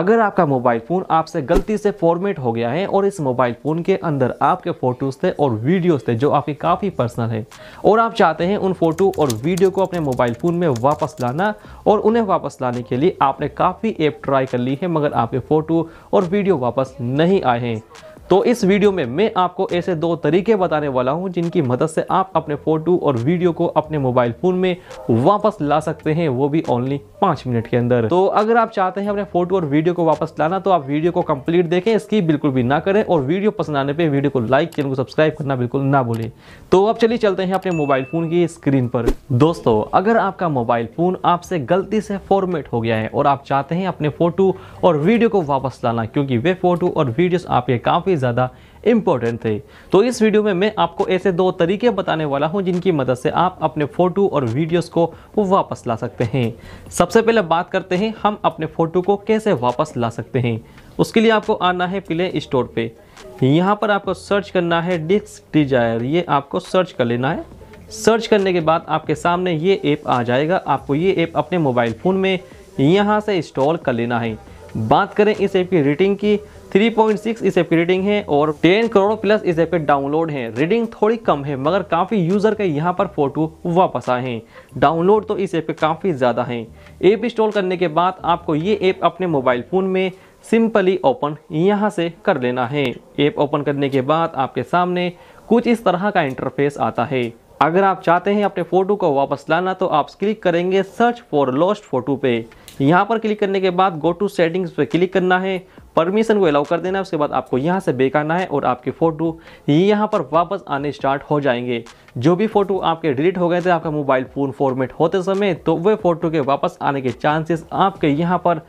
अगर आपका mobile phone आपसे गलती से फॉर्मेट हो गया है और इस मोबाइल फ़ोन के अंदर आपके फ़ोटोज़ थे और वीडियोज़ थे जो आपके काफ़ी पर्सनल हैं और आप चाहते हैं उन फ़ोटो और वीडियो को अपने मोबाइल फ़ोन में वापस लाना और उन्हें वापस लाने के लिए आपने काफ़ी ऐप ट्राई कर ली है मगर आपके फ़ोटो और वीडियो वापस नहीं आए हैं तो इस वीडियो में मैं आपको ऐसे दो तरीके बताने वाला हूं जिनकी मदद से आप अपने फ़ोटो और वीडियो को अपने मोबाइल फ़ोन में वापस ला सकते हैं वो भी ओनली पांच मिनट के अंदर तो अगर आप चाहते हैं अपने फ़ोटो और वीडियो को वापस लाना तो आप वीडियो को कंप्लीट देखें इसकी बिल्कुल भी ना करें और वीडियो पसंद आने पर वीडियो को लाइक चैनल को सब्सक्राइब करना बिल्कुल ना भूलें तो अब चलिए चलते हैं अपने मोबाइल फ़ोन की स्क्रीन पर दोस्तों अगर आपका मोबाइल फ़ोन आपसे गलती से फॉर्मेट हो गया है और आप चाहते हैं अपने फ़ोटो और वीडियो को वापस लाना क्योंकि वे फ़ोटो और वीडियोस आपके काफ़ी ज़्यादा इंपॉर्टेंट थे तो इस वीडियो में मैं आपको ऐसे दो तरीके बताने वाला हूं जिनकी मदद से आप अपने फ़ोटो और वीडियोस को वापस ला सकते हैं सबसे पहले बात करते हैं हम अपने फ़ोटो को कैसे वापस ला सकते हैं उसके लिए आपको आना है प्ले स्टोर पर यहाँ पर आपको सर्च करना है डिस्क डिजायर ये आपको सर्च कर लेना है सर्च करने के बाद आपके सामने ये ऐप आ जाएगा आपको ये ऐप अपने मोबाइल फ़ोन में यहाँ से इंस्टॉल कर लेना है बात करें इस ऐप की रेटिंग की 3.6 इस ऐप की रीडिंग है और 10 करोड़ प्लस इस ऐप के डाउनलोड हैं रीडिंग थोड़ी कम है मगर काफ़ी यूज़र के यहाँ पर फोटो वापस आए हैं डाउनलोड तो इस ऐप के काफ़ी ज़्यादा हैं ऐप इंस्टॉल करने के बाद आपको ये ऐप अपने मोबाइल फ़ोन में सिंपली ओपन यहाँ से कर लेना है ऐप ओपन करने के बाद आपके सामने कुछ इस तरह का इंटरफेस आता है अगर आप चाहते हैं अपने फ़ोटो को वापस लाना तो आप क्लिक करेंगे सर्च फॉर लॉस्ट फ़ोटो पे यहाँ पर क्लिक करने के बाद गो टू सेटिंग्स पे क्लिक करना है परमिशन को अलाउ कर देना है उसके बाद आपको यहाँ से बेक आना है और आपकी फ़ोटो यहाँ पर वापस आने स्टार्ट हो जाएंगे जो भी फ़ोटो आपके डिलीट हो गए थे आपका मोबाइल फ़ोन फॉर्मेट होते समय तो वह फ़ोटो के वापस आने के चांसेस आपके यहाँ पर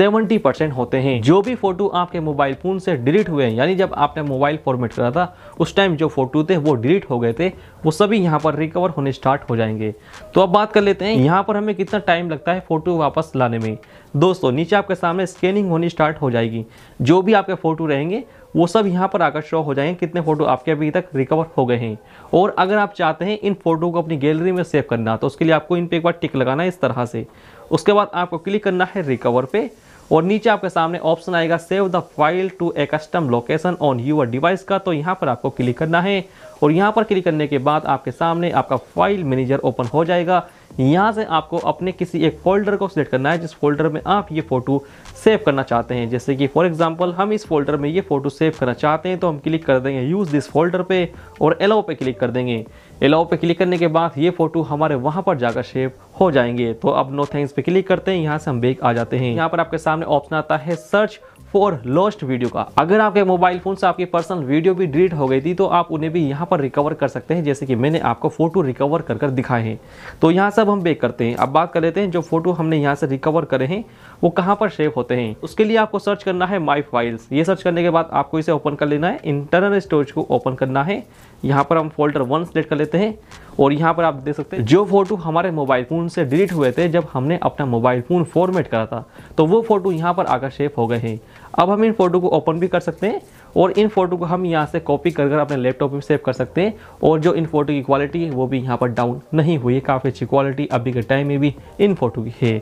70 परसेंट होते हैं जो भी फ़ोटो आपके मोबाइल फ़ोन से डिलीट हुए हैं यानी जब आपने मोबाइल फॉर्मेट करा था उस टाइम जो फ़ोटो थे वो डिलीट हो गए थे वो सभी यहाँ पर रिकवर होने स्टार्ट हो जाएंगे तो अब बात कर लेते हैं यहाँ पर हमें कितना टाइम लगता है फ़ोटो वापस लाने में दोस्तों नीचे आपके सामने स्कैनिंग होनी स्टार्ट हो जाएगी जो भी आपके फ़ोटो रहेंगे वो सब यहाँ पर आकर शो हो जाएंगे कितने फ़ोटो आपके अभी तक रिकवर हो गए हैं और अगर आप चाहते हैं इन फ़ोटो को अपनी गैलरी में सेव करना तो उसके लिए आपको इन पर एक बार टिक लगाना है इस तरह से उसके बाद आपको क्लिक करना है रिकवर पे और नीचे आपके सामने ऑप्शन आएगा save the file to a custom location on your device का तो यहाँ पर आपको क्लिक करना है और यहाँ पर क्लिक करने के बाद आपके सामने आपका फाइल मैनेजर ओपन हो जाएगा यहाँ से आपको अपने किसी एक फोल्डर को सिलेक्ट करना है जिस फोल्डर में आप ये फ़ोटो सेव करना चाहते हैं जैसे कि फॉर एग्जांपल हम इस फोल्डर में ये फ़ोटो सेव करना चाहते हैं तो हम क्लिक कर देंगे यूज़ दिस फोल्डर पे और एलाओ पे क्लिक कर देंगे एलाओ पे क्लिक करने के बाद ये फ़ोटो हमारे वहाँ पर जाकर सेव हो जाएंगे तो अब नो थैंक्स पे क्लिक करते हैं यहाँ से हम बेक आ जाते हैं यहाँ पर आपके सामने ऑप्शन आता है सर्च फॉर लॉस्ट वीडियो का अगर आपके मोबाइल फ़ोन से आपकी पर्सनल वीडियो भी डिलीट हो गई थी तो आप उन्हें भी यहाँ पर रिकवर कर सकते हैं जैसे कि मैंने आपको फ़ोटो रिकवर कर कर दिखाए हैं तो यहाँ से अब हम बेक करते हैं अब बात कर लेते हैं जो फ़ोटो हमने यहाँ से रिकवर करे हैं वो कहाँ पर सेव होते हैं उसके लिए आपको सर्च करना है माई फाइल्स ये सर्च करने के बाद आपको इसे ओपन कर लेना है इंटरनल स्टोरेज को ओपन करना है यहाँ पर हम फोल्डर वन सेलेक्ट कर लेते हैं और यहाँ पर आप देख सकते हैं जो फोटो हमारे मोबाइल फ़ोन से डिलीट हुए थे जब हमने अपना मोबाइल फ़ोन फॉर्मेट करा था तो वो फोटो यहाँ पर आकर सेव हो गए हैं अब हम इन फोटो को ओपन भी कर सकते हैं और इन फोटो को हम यहाँ से कॉपी कर कर अपने लैपटॉप में सेव कर सकते हैं और जो इन फोटो की क्वालिटी है वो भी यहाँ पर डाउन नहीं हुई है काफ़ी अच्छी क्वालिटी अभी के टाइम में भी इन फोटो की है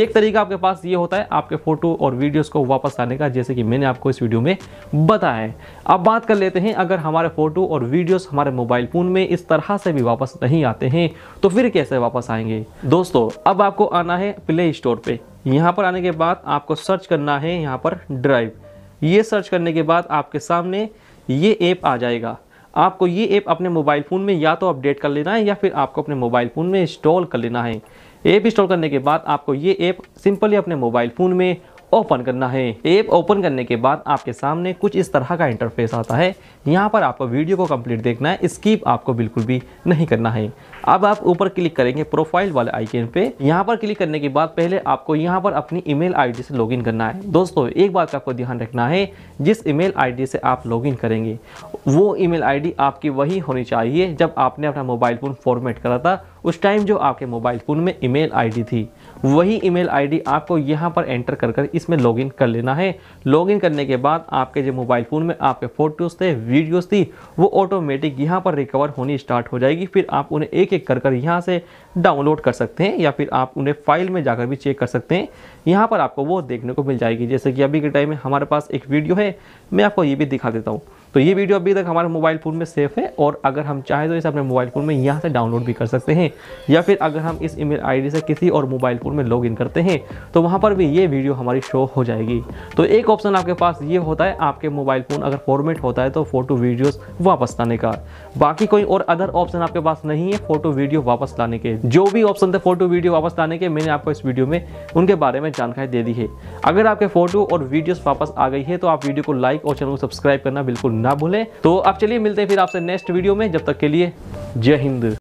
एक तरीका आपके पास ये होता है आपके फ़ोटो और वीडियोज़ को वापस आने का जैसे कि मैंने आपको इस वीडियो में बताया है अब बात कर लेते हैं अगर हमारे फ़ोटो और वीडियोज़ हमारे मोबाइल फ़ोन में इस तरह से भी वापस नहीं आते हैं तो फिर कैसे वापस आएंगे दोस्तों अब आपको आना है प्ले स्टोर पर यहाँ पर आने के बाद आपको सर्च करना है यहाँ पर ड्राइव ये सर्च करने के बाद आपके सामने ये ऐप आ जाएगा आपको ये ऐप अपने मोबाइल फ़ोन में या तो अपडेट कर लेना है या फिर आपको अपने मोबाइल फ़ोन में इंस्टॉल कर लेना है ऐप इंस्टॉल करने के बाद आपको ये ऐप सिंपली अपने मोबाइल फ़ोन में ओपन करना है ऐप ओपन करने के बाद आपके सामने कुछ इस तरह का इंटरफेस आता है यहाँ पर आपको वीडियो को कंप्लीट देखना है स्कीप आपको बिल्कुल भी नहीं करना है अब आप ऊपर क्लिक करेंगे प्रोफाइल वाले आइकन पे यहाँ पर क्लिक करने के बाद पहले आपको यहाँ पर अपनी ईमेल आईडी से लॉगिन करना है दोस्तों एक बात का आपको ध्यान रखना है जिस ईमेल आईडी से आप लॉगिन करेंगे वो ईमेल आईडी आपकी वही होनी चाहिए जब आपने अपना मोबाइल फ़ोन फॉर्मेट करा था उस टाइम जो आपके मोबाइल फ़ोन में ईमेल आईडी थी वही ईमेल आईडी आपको यहाँ पर एंटर कर कर इसमें लॉगिन कर लेना है लॉगिन करने के बाद आपके जो मोबाइल फ़ोन में आपके फ़ोटोज़ थे वीडियोज़ थी वो ऑटोमेटिक यहाँ पर रिकवर होनी स्टार्ट हो जाएगी फिर आप उन्हें एक एक एक कर कर यहाँ से डाउनलोड कर सकते हैं या फिर आप उन्हें फाइल में जाकर भी चेक कर सकते हैं यहाँ पर आपको वो देखने को मिल जाएगी जैसे कि अभी के टाइम में हमारे पास एक वीडियो है मैं आपको ये भी दिखा देता हूँ तो ये वीडियो अभी तक हमारे मोबाइल फ़ोन में सेफ है और अगर हम चाहें तो इसे अपने मोबाइल फ़ोन में यहाँ से डाउनलोड भी कर सकते हैं या फिर अगर हम इस ईमेल आईडी से किसी और मोबाइल फ़ोन में लॉग करते हैं तो वहाँ पर भी ये वीडियो हमारी शो हो जाएगी तो एक ऑप्शन आपके पास ये होता है आपके मोबाइल फ़ोन अगर फॉर्मेट होता है तो फ़ोटो वीडियोज़ वापस लाने का बाकी कोई और अदर ऑप्शन आपके पास नहीं है फ़ोटो वीडियो वापस लाने के जो भी ऑप्शन थे फ़ोटो वीडियो वापस लाने के मैंने आपको इस वीडियो में उनके बारे में जानकारी दे दी है अगर आपके फ़ोटो और वीडियोज़ वापस आ गई है तो आप वीडियो को लाइक और चैनल को सब्सक्राइब करना बिल्कुल ना भूलें तो आप चलिए मिलते हैं फिर आपसे नेक्स्ट वीडियो में जब तक के लिए जय हिंद